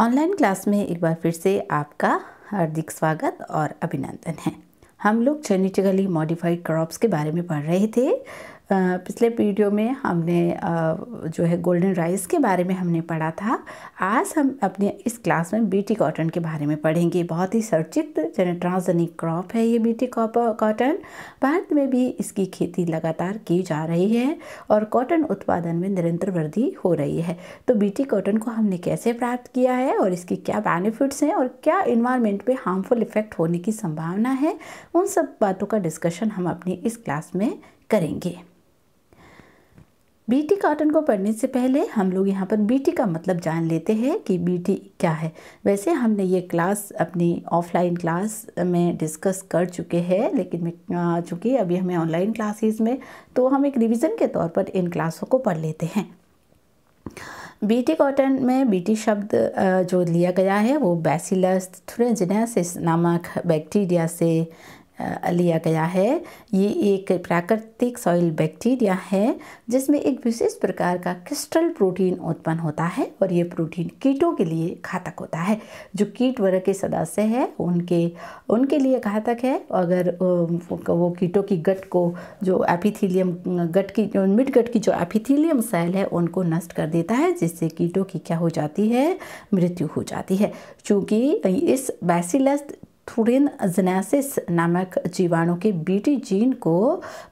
Online class में एक बार फिर से आपका हार्दिक स्वागत और अभिनंदन है हम लोग जेनेटिकली मॉडिफाइड क्रॉप्स के बारे में पढ़ रहे थे पिछले वीडियो में हमने जो है गोल्डन राइस के बारे में हमने पढ़ा था आज हम अपने इस क्लास में बीटी कॉटन के बारे में पढ़ेंगे बहुत ही चर्चित जन ट्रांसजेनिक क्रॉप है ये बीटी कॉटन भारत में भी इसकी खेती लगातार की जा रही है और कॉटन उत्पादन में निरंतर वृद्धि हो रही है तो बीटी कॉटन को हमने कैसे प्राप्त किया है और इसके क्या बेनिफिट्स हैं और क्या इन्वायरमेंट पर हार्मफुल इफेक्ट होने की संभावना है उन सब बातों का डिस्कशन हम अपनी इस क्लास में करेंगे बीटी कार्टन को पढ़ने से पहले हम लोग यहाँ पर बीटी का मतलब जान लेते हैं कि बीटी क्या है वैसे हमने ये क्लास अपनी ऑफलाइन क्लास में डिस्कस कर चुके हैं लेकिन मैं चूँकि अभी हमें ऑनलाइन क्लासेस में तो हम एक रिविज़न के तौर पर इन क्लासों को पढ़ लेते हैं बीटी कॉटन में बीटी शब्द जो लिया गया है वो बैसिलस थ्रेजनेसिस नामक बैक्टीरिया से लिया गया है ये एक प्राकृतिक सॉइल बैक्टीरिया है जिसमें एक विशेष प्रकार का क्रिस्टल प्रोटीन उत्पन्न होता है और ये प्रोटीन कीटों के लिए घातक होता है जो कीट वर्ग के सदस्य है उनके उनके लिए घातक है अगर वो कीटों की गट को जो एपिथीलियम गट की मिड गट की जो एपिथीलियम सेल है उनको नष्ट कर देता है जिससे कीटों की क्या हो जाती है मृत्यु हो जाती है चूँकि इस बैसिलस ट्रूरिन जनेसिस नामक जीवाणु के बीटी जीन को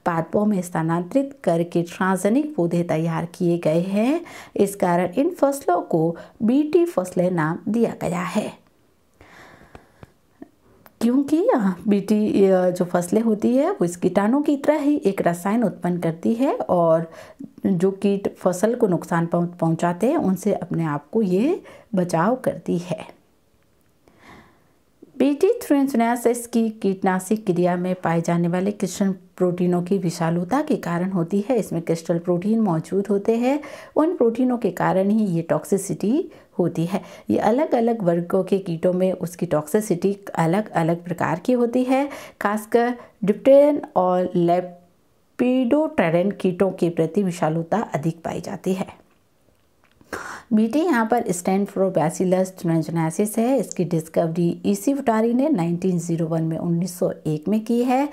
पादपों में स्थानांतरित करके ट्रांसजेनिक पौधे तैयार किए गए हैं इस कारण इन फसलों को बीटी फसलें नाम दिया गया है क्योंकि बीटी जो फसलें होती है वो इस कीटाणु की तरह ही एक रसायन उत्पन्न करती है और जो कीट फसल को नुकसान पहुंचाते हैं उनसे अपने आप को ये बचाव करती है पीटी थ्रेंसनासिस की कीटनाशी क्रिया में पाए जाने वाले कृष्ण प्रोटीनों की विशालुता के कारण होती है इसमें क्रिस्टल प्रोटीन मौजूद होते हैं उन प्रोटीनों के कारण ही ये टॉक्सिसिटी होती है ये अलग अलग वर्गों के कीटों में उसकी टॉक्सिसिटी अलग अलग प्रकार की होती है खासकर डिप्टेन और लेपिडोटेरन कीटों के प्रति विशालुता अधिक पाई जाती है बीटी यहाँ पर स्टैंड फ्रो बैसिलस ट्रेंजनासिस है इसकी डिस्कवरी ईसी वटारी ने 1901 में 1901 में की है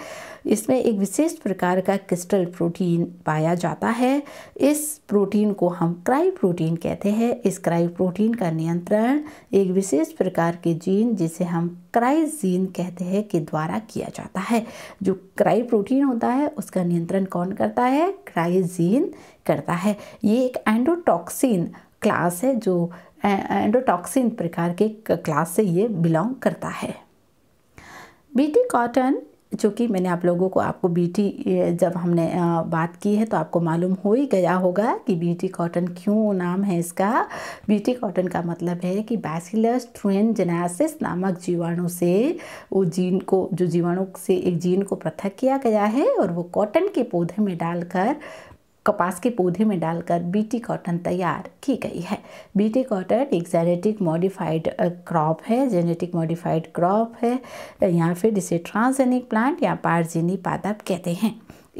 इसमें एक विशेष प्रकार का क्रिस्टल प्रोटीन पाया जाता है इस प्रोटीन को हम क्राई प्रोटीन कहते हैं इस क्राई प्रोटीन का नियंत्रण एक विशेष प्रकार के जीन जिसे हम क्राई जीन कहते हैं के द्वारा किया जाता है जो क्राई प्रोटीन होता है उसका नियंत्रण कौन करता है क्राई जीन करता है ये एक एंडोटॉक्सिन क्लास है जो एंडोटॉक्सिन प्रकार के क्लास से ये बिलोंग करता है बीटी कॉटन जो कि मैंने आप लोगों को आपको बीटी जब हमने बात की है तो आपको मालूम हो ही गया होगा कि बीटी कॉटन क्यों नाम है इसका बीटी कॉटन का मतलब है कि बैसिलस ट्रेनजेनासिस नामक जीवाणु से वो जीन को जो जीवाणु से एक जीन को पृथक किया गया है और वो कॉटन के पौधे में डालकर कपास के पौधे में डालकर बीटी कॉटन तैयार की गई है बीटी कॉटन एक जेनेटिक मॉडिफाइड क्रॉप है जेनेटिक मॉडिफाइड क्रॉप है या फिर इसे ट्रांसजेनिक प्लांट या पारजीनी पादप कहते हैं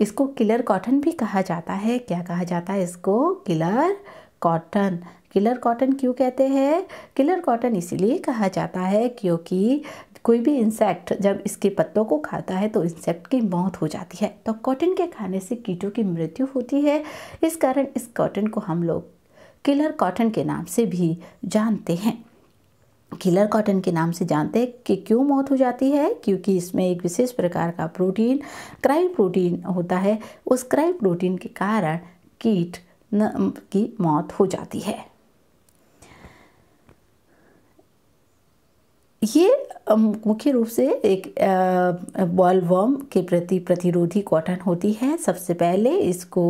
इसको किलर कॉटन भी कहा जाता है क्या कहा जाता है इसको किलर कॉटन किलर कॉटन क्यों कहते हैं किलर कॉटन इसलिए कहा जाता है क्योंकि कोई भी इंसेक्ट जब इसके पत्तों को खाता है तो इंसेक्ट की मौत हो जाती है तो कॉटन के खाने से कीटों की मृत्यु होती है इस कारण इस कॉटन को हम लोग किलर कॉटन के नाम से भी जानते हैं किलर कॉटन के नाम से जानते हैं कि क्यों मौत हो जाती है क्योंकि इसमें एक विशेष प्रकार का प्रोटीन क्राई प्रोटीन होता है उस क्राई प्रोटीन के कारण कीट न, की मौत हो जाती है ये मुख्य रूप से एक बॉलवर्म के प्रति प्रतिरोधी कॉटन होती है सबसे पहले इसको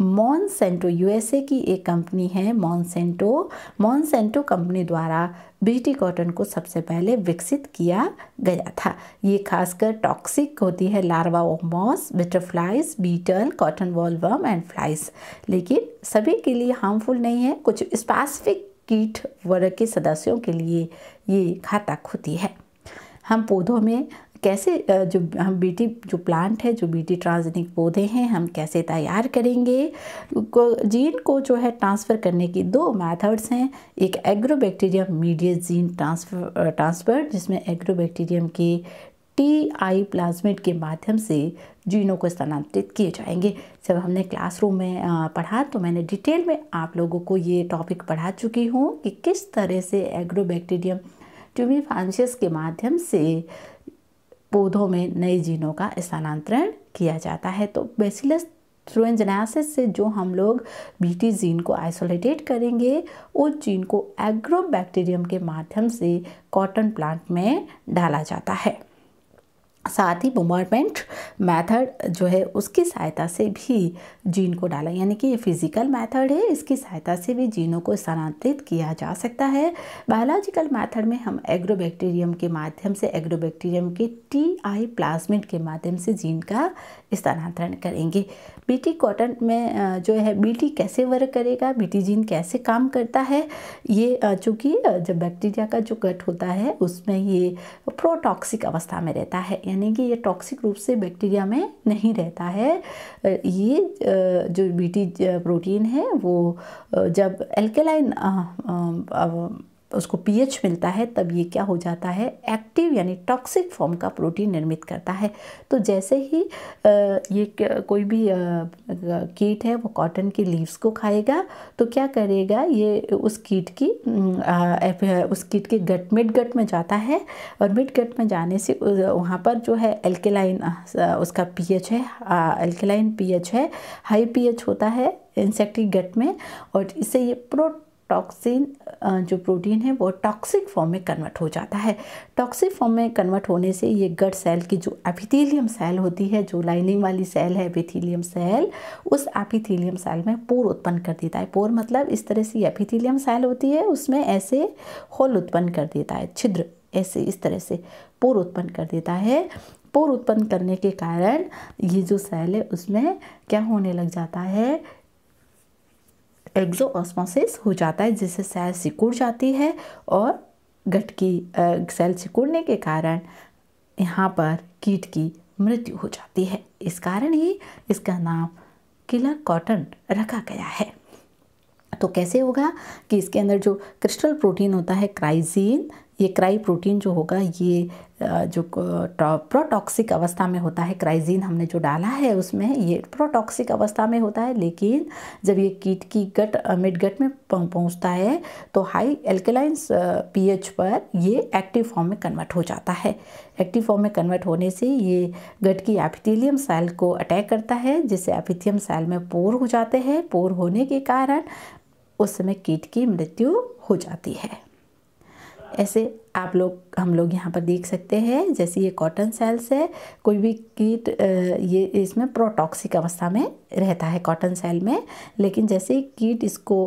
मॉनसेंटो यूएसए की एक कंपनी है मॉनसेंटो मॉनसेंटो कंपनी द्वारा बीटी कॉटन को सबसे पहले विकसित किया गया था ये खासकर टॉक्सिक होती है लार्वा ओमॉस butterflies beetle cotton bollworm and flies लेकिन सभी के लिए हार्मफुल नहीं है कुछ स्पेसिफिक कीट वर्ग के सदस्यों के लिए ये घातक होती है हम पौधों में कैसे जो हम बीटी जो प्लांट है जो बीटी ट्रांसजेनिक पौधे हैं हम कैसे तैयार करेंगे जीन को जो है ट्रांसफ़र करने की दो मेथड्स हैं एक agrobacterium mediated gene transfer transfer जिसमें एग्रोबैक्टीरियम के टी आई प्लाज्मिड के माध्यम से जीनों को स्थानांतरित किए जाएंगे जब हमने क्लासरूम में पढ़ा तो मैंने डिटेल में आप लोगों को ये टॉपिक पढ़ा चुकी हूँ कि किस तरह से एग्रोबैक्टीरियम ट्यूबिफांशियस के माध्यम से पौधों में नए जीनों का स्थानांतरण किया जाता है तो बेसिलस थ्रोएंजनासिस से जो हम लोग बीटी जीन को आइसोलेटेड करेंगे उस जीन को एग्रोबैक्टीरियम के माध्यम से कॉटन प्लांट में डाला जाता है साथ ही मूवमेंट मेथड जो है उसकी सहायता से भी जीन को डाला यानी कि ये फिजिकल मेथड है इसकी सहायता से भी जीनों को स्थानांतरित किया जा सकता है बायोलॉजिकल मेथड में हम एग्रोबैक्टीरियम के माध्यम से एग्रोबैक्टीरियम के टी आई प्लाज्मिट के माध्यम से जीन का स्थानांतरण करेंगे बीटी कॉटन में जो है बीटी कैसे वर्क करेगा बीटी जीन कैसे काम करता है ये चूँकि जब बैक्टीरिया का जो गट होता है उसमें ये प्रोटॉक्सिक अवस्था में रहता है यानी कि ये टॉक्सिक रूप से बैक्टीरिया में नहीं रहता है ये जो बीटी प्रोटीन है वो जब एल्केलाइन उसको पीएच मिलता है तब ये क्या हो जाता है एक्टिव यानी टॉक्सिक फॉर्म का प्रोटीन निर्मित करता है तो जैसे ही ये कोई भी कीट है वो कॉटन के लीव्स को खाएगा तो क्या करेगा ये उस कीट की उस कीट के गट मिड गट में जाता है और मिड गट में जाने से वहाँ पर जो है एल्केलाइन उसका पीएच है एल्केलाइन पीएच है हाई पीएच होता है इंसेक्टिक गट में और इससे ये प्रो टॉक्सिन जो प्रोटीन है वो टॉक्सिक फॉर्म में कन्वर्ट हो जाता है टॉक्सिक फॉर्म में कन्वर्ट होने से ये गट सेल की जो एपिथीलियम सेल होती है जो लाइनिंग वाली सेल है एपिथीलियम सेल उस एपिथीलियम सेल में पोर उत्पन्न कर देता है पोर मतलब इस तरह से एपिथीलियम सेल होती है उसमें ऐसे होल उत्पन्न कर देता है छिद्र ऐसे इस तरह से पोर उत्पन्न कर देता है पोर उत्पन्न करने के कारण ये जो सेल है उसमें क्या होने लग जाता है एग्जो ऑस्मोसिस हो जाता है जिससे सेल सिकुड़ जाती है और गट की सेल सिकुड़ने के कारण यहाँ पर कीट की मृत्यु हो जाती है इस कारण ही इसका नाम किलर कॉटन रखा गया है तो कैसे होगा कि इसके अंदर जो क्रिस्टल प्रोटीन होता है क्राइजीन ये क्राई प्रोटीन जो होगा ये जो प्रोटॉक्सिक अवस्था में होता है क्राइजीन हमने जो डाला है उसमें ये प्रोटॉक्सिक अवस्था में होता है लेकिन जब ये कीट की गट मिड गट में पहुंचता है तो हाई एल्केलाइंस पीएच पर ये एक्टिव फॉर्म में कन्वर्ट हो जाता है एक्टिव फॉर्म में कन्वर्ट होने से ये गट की एपिथेलियम सेल को अटैक करता है जिससे एपिथियम सेल में पोर हो जाते हैं पोर होने के कारण उस समय कीट की मृत्यु हो जाती है ऐसे आप लोग हम लोग यहाँ पर देख सकते हैं जैसे ये कॉटन सेल्स है कोई भी कीट ये इसमें प्रोटॉक्सिक अवस्था में रहता है कॉटन सेल में लेकिन जैसे कीट इसको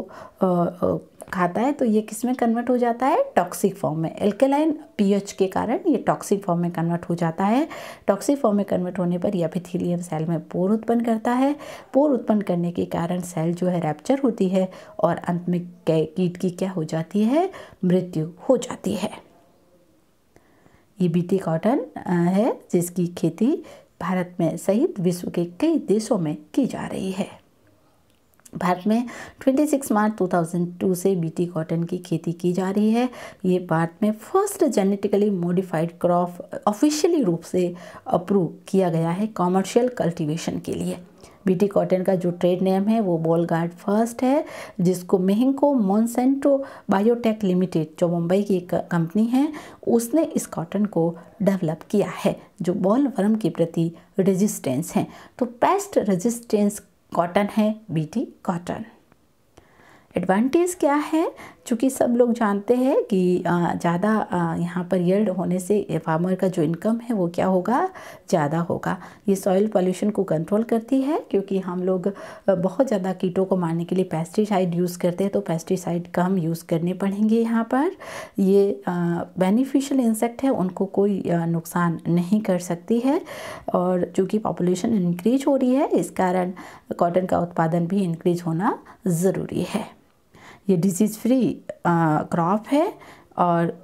खाता है तो ये किस में कन्वर्ट हो जाता है टॉक्सिक फॉर्म में एल्केलाइन पीएच के कारण ये टॉक्सिक फॉर्म में कन्वर्ट हो जाता है टॉक्सिक फॉर्म में कन्वर्ट होने पर यह एपिथीलियम सेल में पोर उत्पन्न करता है पोर उत्पन्न करने के कारण सेल जो है रैप्चर होती है और अंत में कीट की क्या हो जाती है मृत्यु हो जाती है ये बीटी कॉटन है जिसकी खेती भारत में सहित विश्व के कई देशों में की जा रही है भारत में 26 मार्च 2002 से बीटी कॉटन की खेती की जा रही है ये भारत में first genetically modified crop officially रूप से अप्रूव किया गया है कॉमर्शियल कल्टीवेशन के लिए बीटी कॉटन का जो ट्रेड नेम है वो बॉलगार्ड फर्स्ट है जिसको मेहंगो मोनसेंटो बायोटेक लिमिटेड जो मुंबई की एक कंपनी है उसने इस कॉटन को डेवलप किया है जो बॉल वर्म के प्रति रेजिस्टेंस है तो पेस्ट रेजिस्टेंस कॉटन है बीटी कॉटन एडवांटेज क्या है चूँकि सब लोग जानते हैं कि ज़्यादा यहाँ पर यल्ड होने से फार्मर का जो इनकम है वो क्या होगा ज़्यादा होगा ये सॉइल पॉल्यूशन को कंट्रोल करती है क्योंकि हम लोग बहुत ज़्यादा कीटों को मारने के लिए पेस्टिसाइड यूज़ करते हैं तो पेस्टिसाइड कम यूज़ करने पड़ेंगे यहाँ पर ये बेनिफिशियल इंसेक्ट है उनको कोई नुकसान नहीं कर सकती है और चूँकि पॉपुलेशन इंक्रीज हो रही है इस कारण कॉटन का उत्पादन भी इंक्रीज होना ज़रूरी है ये डिजीज़ फ्री क्रॉप है और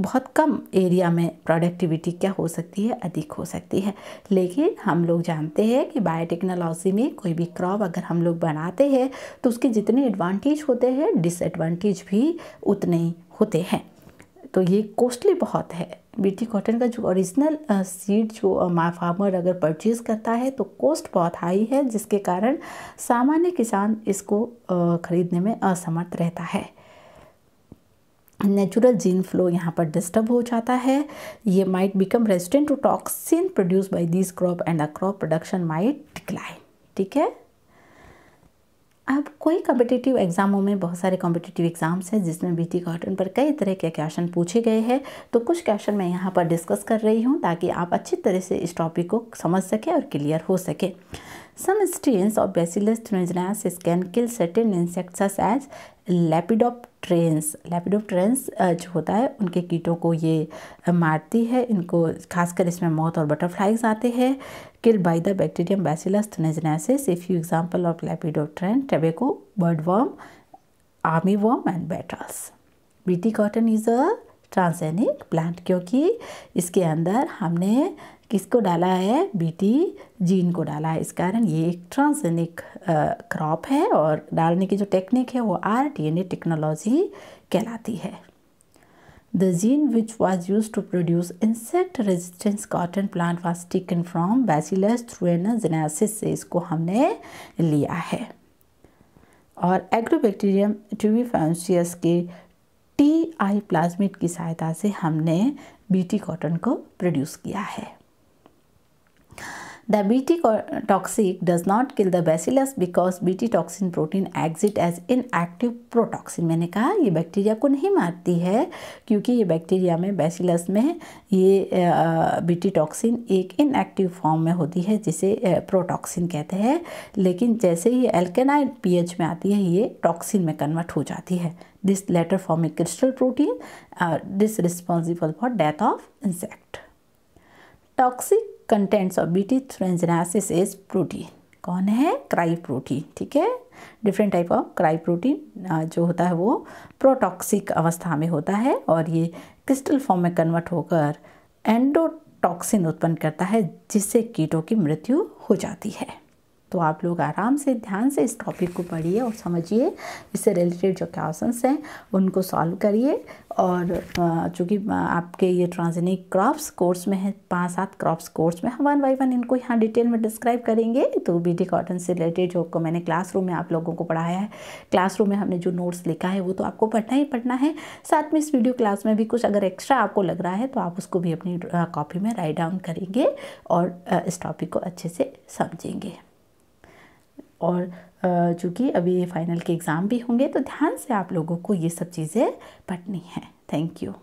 बहुत कम एरिया में प्रोडक्टिविटी क्या हो सकती है अधिक हो सकती है लेकिन हम लोग जानते हैं कि बायोटेक्नोलॉजी में कोई भी क्रॉप अगर हम लोग बनाते हैं तो उसके जितने एडवांटेज होते हैं डिसएडवांटेज भी उतने होते हैं तो ये कॉस्टली बहुत है बीटी कॉटन का जो ओरिजिनल सीड जो फार्मर अगर परचेज करता है तो कॉस्ट बहुत हाई है जिसके कारण सामान्य किसान इसको ख़रीदने में असमर्थ रहता है नेचुरल जीन फ्लो यहाँ पर डिस्टर्ब हो जाता है ये might become resistant to toxin produce by this crop and a crop production might decline ठीक है अब कोई कॉम्पिटिटिव एग्ज़ामों में बहुत सारे कॉम्पिटिटिव एग्ज़ाम्स हैं जिसमें बीटी कॉटन पर कई तरह के क्वेश्चन पूछे गए हैं तो कुछ क्वेश्चन मैं यहाँ पर डिस्कस कर रही हूँ ताकि आप अच्छी तरह से इस टॉपिक को समझ सकें और क्लियर हो सके some strains of Bacillus thuringiensis can kill certain insects as lepidopterans lepidopterans जो होता है उनके कीटों को ये मारती है इनको खासकर इसमें मौत और बटरफ्लाइज आते हैं killed by the bacterium bacillus thuringiensis a few example of lepidopteran tobacco budworm armyworm and beetles bt cotton is a transgenic plant क्योंकि इसके अंदर हमने किसको डाला है बीटी जीन को डाला है इस कारण ये एक ट्रांसजेनिक क्रॉप है और डालने की जो टेक्निक है वो आर टेक्नोलॉजी कहलाती है The gene which was used to produce insect-resistant cotton plant was taken from Bacillus thuringiensis से इसको हमने लिया है और एग्रोबैक्टीरियम ट्यूबिफाउंसियस के टी आई प्लाज्मिट की सहायता से हमने बीटी कॉटन को प्रोड्यूस किया है The Bt toxic does not kill the bacillus because Bt toxin protein exit as inactive protoxin. मैंने कहा ये बैक्टीरिया को नहीं मारती है क्योंकि ये बैक्टीरिया में बैसिलस में ये बीटी टॉक्सिन एक इनएक्टिव फॉर्म में होती है जिसे प्रोटॉक्सिन कहते हैं लेकिन जैसे ही एल्केनाइड पीएच में आती है ये टॉक्सिन में कन्वर्ट हो जाती है this later form a crystal protein this responsible for death of insect toxic contents of BT thuringiensis is protein कौन है क्राई प्रोटीन ठीक है different type of cry protein जो होता है वो प्रोटॉक्सिक अवस्था में होता है और ये क्रिस्टल फॉर्म में कन्वर्ट होकर एंडोटॉक्सिन उत्पन्न करता है जिससे कीटों की मृत्यु हो जाती है तो आप लोग आराम से ध्यान से इस टॉपिक को पढ़िए और समझिए इससे रिलेटेड जो क्वेश्चन हैं उनको सॉल्व करिए और चूँकि आपके ये ट्रांसजेनिक क्रॉप्स कोर्स में है पाँच सात क्रॉप्स कोर्स में हम वन बाई वन इनको यहाँ डिटेल में डिस्क्राइब करेंगे तो बी डी कॉटन से रिलेटेड जो को मैंने क्लासरूम में आप लोगों को पढ़ाया है क्लासरूम में हमने जो नोट्स लिखा है वो तो आपको पढ़ना ही पढ़ना है साथ में इस वीडियो क्लास में भी कुछ अगर एक्स्ट्रा आपको लग रहा है तो आप उसको भी अपनी कॉपी में राइट डाउन करेंगे और इस टॉपिक को अच्छे से समझेंगे और चूँकि अभी फाइनल के एग्ज़ाम भी होंगे तो ध्यान से आप लोगों को ये सब चीज़ें पढ़नी हैं थैंक यू